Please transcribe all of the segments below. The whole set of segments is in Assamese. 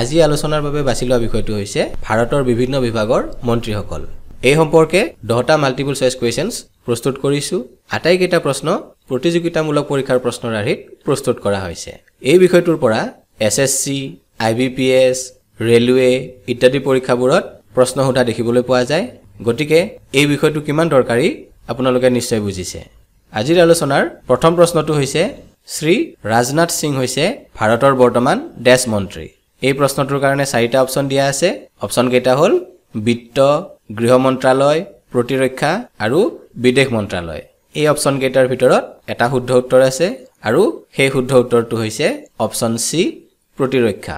আজি আলোচনাৰ বাবে বাছি লোৱা বিষয়টো হৈছে ভাৰতৰ বিভিন্ন বিভাগৰ মন্ত্ৰীসকল এই সম্পৰ্কে দহটা মাল্টিপল চইচ কুৱেশ্যনছ প্ৰস্তুত কৰিছোঁ আটাইকেইটা প্ৰশ্ন প্ৰতিযোগিতামূলক পৰীক্ষাৰ প্ৰশ্নৰ আৰ্হিত প্ৰস্তুত কৰা হৈছে এই বিষয়টোৰ পৰা S S C I B P S railway ইত্যাদি পৰীক্ষাবোৰত প্ৰশ্ন সোধা দেখিবলৈ পোৱা যায় গতিকে এই বিষয়টো কিমান দৰকাৰী আপোনালোকে নিশ্চয় বুজিছে আজিৰ আলোচনাৰ প্ৰথম প্ৰশ্নটো হৈছে শ্ৰী ৰাজনাথ সিং হৈছে ভাৰতৰ বৰ্তমান ডেছ মন্ত্ৰী এই প্ৰশ্নটোৰ কাৰণে চাৰিটা অপশ্যন দিয়া আছে কেইটা হ'ল বিত্ত গৃহ মন্ত্ৰালয় প্ৰতিৰক্ষা আৰু বিদেশ মন্ত্ৰালয় এই অপশ্যনকেইটাৰ ভিতৰত এটা শুদ্ধ উত্তৰ আছে আৰু সেই শুদ্ধ উত্তৰটো হৈছে অপশ্যন চি প্ৰতিৰক্ষা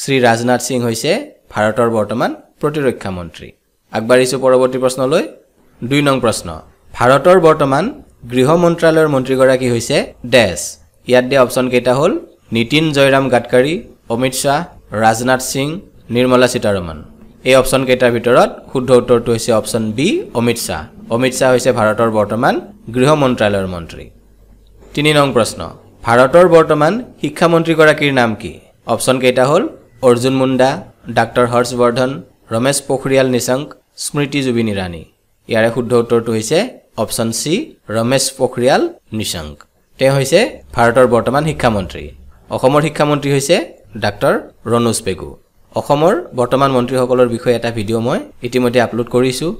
শ্ৰী ৰাজনাথ সিং হৈছে ভাৰতৰ বৰ্তমান প্ৰতিৰক্ষা মন্ত্ৰী আগবাঢ়িছোঁ পৰৱৰ্তী প্ৰশ্নলৈ দুই নং প্ৰশ্ন ভাৰতৰ বৰ্তমান গৃহ মন্ত্ৰালয়ৰ মন্ত্ৰীগৰাকী হৈছে ডেছ ইয়াত দিয়া কেইটা হ'ল নীতিন জয়ৰাম গাডকাৰী অমিত শ্বাহ ৰাজনাথ সিং নিৰ্মলা সীতাৰমণ এই অপশ্যনকেইটাৰ ভিতৰত শুদ্ধ উত্তৰটো হৈছে অপশ্যন বি অমিত শ্বাহ অমিত শ্বাহ হৈছে ভাৰতৰ বৰ্তমান গৃহ মন্ত্ৰালয়ৰ মন্ত্ৰী তিনি নং প্ৰশ্ন ভাৰতৰ বৰ্তমান শিক্ষামন্ত্ৰীগৰাকীৰ নাম কি অপশ্যনকেইটা হ'ল অৰ্জুন মুণ্ডা ডাক্তৰ হৰ্ষবৰ্ধন ৰমেশ পোখৰিয়াল নিশাংক স্মৃতি জুবিন ইৰাণী ইয়াৰে শুদ্ধ উত্তৰটো হৈছে অপশ্যন চি ৰমেশ পোখৰিয়াল নিশাংক তেওঁ হৈছে ভাৰতৰ বৰ্তমান শিক্ষামন্ত্ৰী অসমৰ শিক্ষামন্ত্ৰী হৈছে ডাক্তৰ ৰণোজ পেগু অসমৰ বৰ্তমান মন্ত্ৰীসকলৰ বিষয়ে এটা ভিডিঅ' মই ইতিমধ্যে আপলোড কৰিছোঁ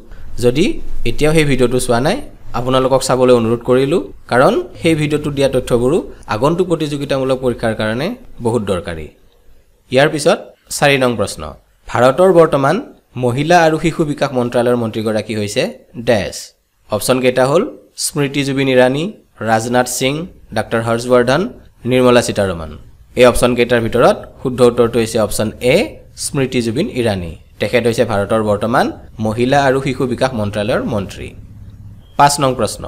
যদি এতিয়াও সেই ভিডিঅ'টো চোৱা নাই আপোনালোকক চাবলৈ অনুৰোধ কৰিলোঁ কাৰণ সেই ভিডিঅ'টোত দিয়া তথ্যবোৰো আগন্তুক প্ৰতিযোগিতামূলক পৰীক্ষাৰ কাৰণে বহুত দৰকাৰী ইয়াৰ পিছত চাৰি নং প্ৰশ্ন ভাৰতৰ বৰ্তমান মহিলা আৰু শিশু বিকাশ মন্ত্ৰালয়ৰ মন্ত্ৰীগৰাকী হৈছে ডেছ অপশ্যনকেইটা হ'ল স্মৃতি জুবিন ইৰাণী ৰাজনাথ সিং ডাঃ হৰ্ষবৰ্ধন নিৰ্মলা সীতাৰমণ এই অপশ্যন কেইটাৰ ভিতৰত শুদ্ধ উত্তৰটো হৈছে অপশ্যন এ স্মৃতি জুবিন ইৰাণী তেখেত হৈছে ভাৰতৰ বৰ্তমান মহিলা আৰু শিশু বিকাশ মন্ত্ৰালয়ৰ মন্ত্ৰী পাঁচ নং প্ৰশ্ন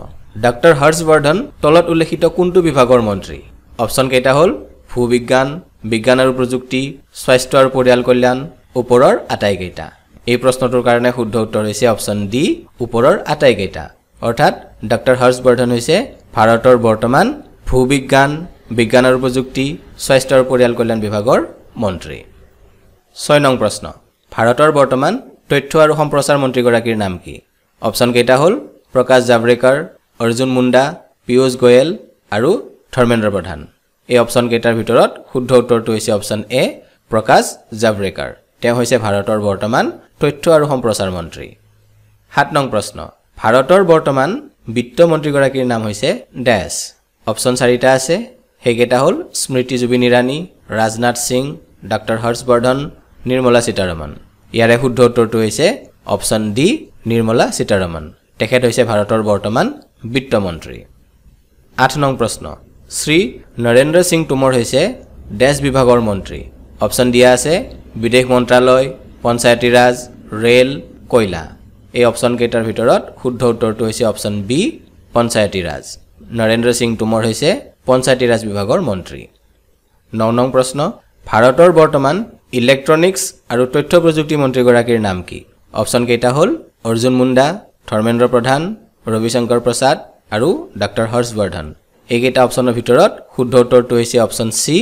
ডাক্টৰ হৰ্ষবৰ্ধন তলত উল্লেখিত কোনটো বিভাগৰ মন্ত্ৰী অপশ্যন কেইটা হ'ল ভূবিজ্ঞান বিজ্ঞান আৰু প্ৰযুক্তি স্বাস্থ্য আৰু পৰিয়াল কল্যাণ ওপৰৰ আটাইকেইটা এই প্ৰশ্নটোৰ কাৰণে শুদ্ধ উত্তৰ হৈছে অপশ্যন ডি ওপৰৰ আটাইকেইটা অৰ্থাৎ ডাক্তৰ হৰ্ষবৰ্ধন হৈছে ভাৰতৰ বৰ্তমান ভূবিজ্ঞান বিজ্ঞান আৰু প্ৰযুক্তি স্বাস্থ্য আৰু পৰিয়াল কল্যাণ বিভাগৰ মন্ত্ৰী ছয় নং প্ৰশ্ন ভাৰতৰ বৰ্তমান তথ্য আৰু সম্প্ৰচাৰ মন্ত্ৰীগৰাকীৰ নাম কি অপশ্যনকেইটা হ'ল প্ৰকাশ জাভৰেকাৰ অৰ্জুন মুণ্ডা পীয়ুষ গোৱেল আৰু ধৰ্মেন্দ্ৰ প্ৰধান এই অপশ্যনকেইটাৰ ভিতৰত শুদ্ধ উত্তৰটো হৈছে অপশ্যন এ প্ৰকাশ জাভৰেকাৰ তেওঁ হৈছে ভাৰতৰ বৰ্তমান তথ্য আৰু সম্প্ৰচাৰ মন্ত্ৰী সাত নং প্ৰশ্ন ভাৰতৰ বৰ্তমান বিত্ত মন্ত্ৰীগৰাকীৰ নাম হৈছে ডেছ অপশ্যন চাৰিটা আছে সেইকেইটা হ'ল স্মৃতি জুবিন ইৰাণী ৰাজনাথ সিং ডাক্তৰ হৰ্ষবৰ্ধন নিৰ্মলা সীতাৰমন ইয়াৰে শুদ্ধ উত্তৰটো হৈছে অপশ্যন ডি নিৰ্মলা সীতাৰমন তেখেত হৈছে ভাৰতৰ বৰ্তমান বিত্তমন্ত্ৰী আঠ নং প্ৰশ্ন শ্ৰী নৰেন্দ্ৰ সিং টোমৰ হৈছে দেশ বিভাগৰ মন্ত্ৰী অপশ্যন দিয়া আছে বিদেশ মন্ত্ৰালয় পঞ্চায়তীৰাজ ৰেল কয়লা এই অপশ্যনকেইটাৰ ভিতৰত শুদ্ধ উত্তৰটো হৈছে অপশ্যন বি পঞ্চায়তীৰাজ নৰেন্দ্ৰ সিং টোমৰ হৈছে পঞ্চায়তীৰাজ বিভাগৰ মন্ত্ৰী ন নং প্ৰশ্ন ভাৰতৰ বৰ্তমান ইলেক্ট্ৰনিক্স আৰু তথ্য প্ৰযুক্তি মন্ত্ৰীগৰাকীৰ নাম কি অপশ্যন কেইটা হ'ল অৰ্জুন মুণ্ডা ধৰ্মেন্দ্ৰ প্ৰধান ৰবিশংকৰ প্ৰসাদ আৰু ডাঃ হৰ্ষবৰ্ধন এইকেইটা অপশ্যনৰ ভিতৰত শুদ্ধ উত্তৰটো হৈছে অপশ্যন চি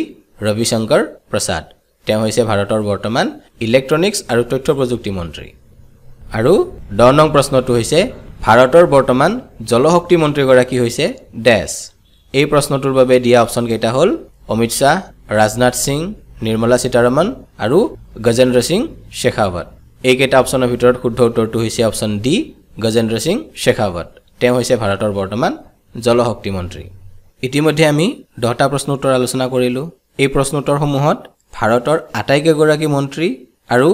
ৰবিশংকৰ প্ৰসাদ তেওঁ হৈছে ভাৰতৰ বৰ্তমান ইলেক্ট্ৰনিক্স আৰু তথ্য প্ৰযুক্তি মন্ত্ৰী আৰু দহ নং প্ৰশ্নটো হৈছে ভাৰতৰ বৰ্তমান জলশক্তি মন্ত্ৰীগৰাকী হৈছে ডেছ এই প্ৰশ্নটোৰ বাবে দিয়া কেইটা হ'ল অমিত শ্বাহ ৰাজনাথ সিং নিৰ্মলা সীতাৰমন আৰু গজেন্দ্ৰ সিং শেখাৱত এইকেইটা অপশ্যনৰ ভিতৰত শুদ্ধ উত্তৰটো হৈছে অপশ্যন ডি গজেন্দ্ৰ সিং শেখাৱত তেওঁ হৈছে ভাৰতৰ বৰ্তমান জলশক্তি মন্ত্ৰী ইতিমধ্যে আমি দহটা প্ৰশ্ন উত্তৰ আলোচনা কৰিলোঁ এই প্ৰশ্নোত্তৰসমূহত ভাৰতৰ আটাইকেইগৰাকী মন্ত্ৰী আৰু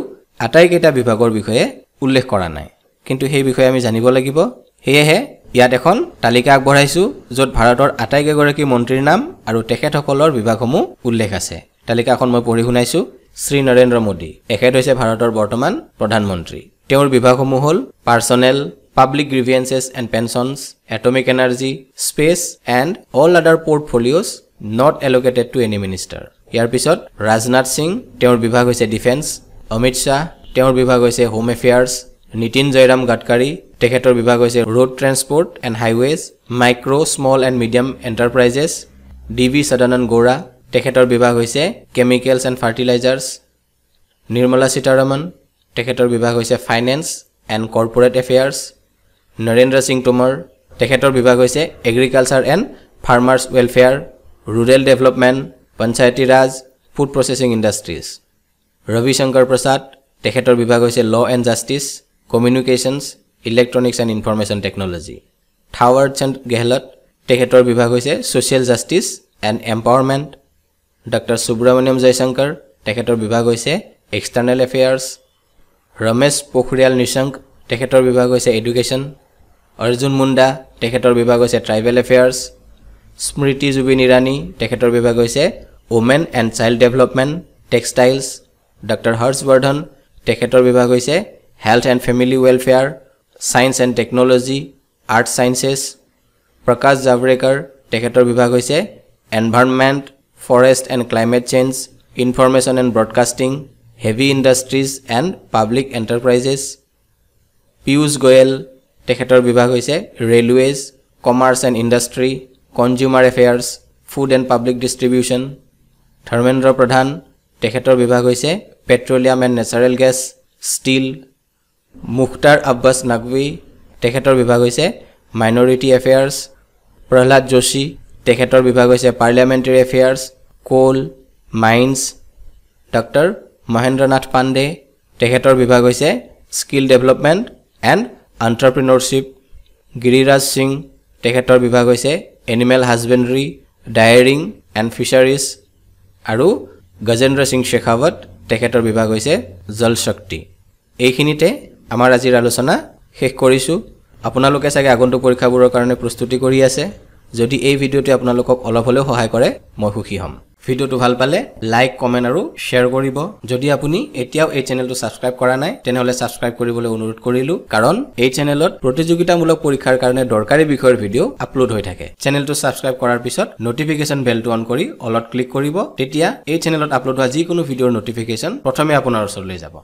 আটাইকেইটা বিভাগৰ বিষয়ে উল্লেখ কৰা নাই কিন্তু সেই বিষয়ে আমি জানিব লাগিব সেয়েহে ইয়াত এখন তালিকা আগবঢ়াইছো য'ত ভাৰতৰ আটাইকেইগৰাকী মন্ত্ৰীৰ নাম আৰু তেখেতসকলৰ বিভাগসমূহ উল্লেখ আছে তালিকাখন মই পঢ়ি শুনাইছো শ্ৰী নৰেন্দ্ৰ মোদী এখেত হৈছে ভাৰতৰ বৰ্তমান প্ৰধানমন্ত্ৰী তেওঁৰ বিভাগসমূহ হ'ল personnel public grievances and pensions atomic energy space and all other portfolios not allocated to any minister ইয়াৰ পিছত ৰাজনাথ সিং তেওঁৰ বিভাগ হৈছে ডিফেন্স অমিত শ্বাহ তেওঁৰ বিভাগ হৈছে হোম এফেয়াৰ্ছ নীতিন জয়ৰাম গাডকাৰী তেখেতৰ বিভাগ হৈছে road transport and highways micro' small and medium enterprises D V Sadananda Gowda তেখেতৰ বিভাগ হৈছে chemicals and fertilisers Nirmala Sitharaman তেখেতৰ বিভাগ হৈছে finance and corporate affairs Narendra Singh Tomar তেখেতৰ বিভাগ হৈছে agriculture and farmers welfare rural development Panchayati Raj food processing industries Ravi Shankar Prasad তেখেতৰ বিভাগ হৈছে law and justice communications electronics and information technology থাৱাৰ্ডছ and Gehlot তেখেতৰ বিভাগ হৈছে social justice and empowerment doctor Subrahmanyam Jaishankar তেখেতৰ বিভাগ হৈছে এক্সটাৰ্নেল এফেয়াৰ্ছ ৰমেশ পোখৰিয়াল নিশংক তেখেতৰ বিভাগ হৈছে এডুকেশ্যন অৰ্জুন মুণ্ডা তেখেতৰ বিভাগ হৈছে ট্ৰাইবেল এফেয়াৰ্ছ স্মৃতি জুবিন ইৰাণী তেখেতৰ বিভাগ হৈছে women and child development textiles doctor Harshvardhan তেখেতৰ বিভাগ হৈছে health and family welfare science and technology earth sciences Prakash Javadekar তেখেতৰ বিভাগ হৈছে environment forest and climate change information and broadcasting heavy industries and public enterprises Piyush Goyal তেখেতৰ বিভাগ হৈছে railways commerce and industry consumer affairs food and public distribution Dharmendra Pradhan তেখেতৰ বিভাগ হৈছে petroleum and natural gas steel Mukhtar Abbas Naqvi তেখেতৰ বিভাগ হৈছে মাইনৰিটি এফেয়াৰ্ছ প্ৰহ্লাদ যোশী তেখেতৰ বিভাগ হৈছে parliamentary affairs coal mines doctor Mahendranath Pandey তেখেতৰ বিভাগ হৈছে skill development and entrepreneurship Giriraj Singh তেখেতৰ বিভাগ হৈছে এনিমেল হাজবেণ্ডৰী ডায়েৰিং এণ্ড ফিছাৰিজ আৰু গজেন্দ্ৰ সিং শেখাৱট তেখেতৰ বিভাগ হৈছে জলশক্তি এইখিনিতে আমাৰ আজিৰ আলোচনা শেষ কৰিছোঁ আপোনালোকে চাগে আগন্তুক পৰীক্ষাবোৰৰ কাৰণে প্ৰস্তুতি কৰি আছে যদি এই ভিডিঅ'টোৱে আপোনালোকক অলপ হ'লেও সহায় কৰে মই সুখী হ'ম ভিডিঅ'টো ভাল পালে লাইক কমেণ্ট আৰু শ্বেয়াৰ কৰিব যদি আপুনি এতিয়াও এই চেনেলটো ছাবস্ক্ৰাইব কৰা নাই তেনেহ'লে ছাবস্ক্ৰাইব কৰিবলৈ অনুৰোধ কৰিলোঁ কাৰণ এই চেনেলত প্ৰতিযোগিতামূলক পৰীক্ষাৰ কাৰণে দৰকাৰী বিষয়ৰ ভিডিঅ' আপলোড হৈ থাকে চেনেলটো ছাবস্ক্ৰাইব কৰাৰ পিছত নটিফিকেশ্যন বেলটো অন কৰি অলত ক্লিক কৰিব তেতিয়া এই চেনেলত আপলোড হোৱা যিকোনো ভিডিঅ'ৰ নটিফিকেশ্যন প্ৰথমে আপোনাৰ ওচৰলৈ যাব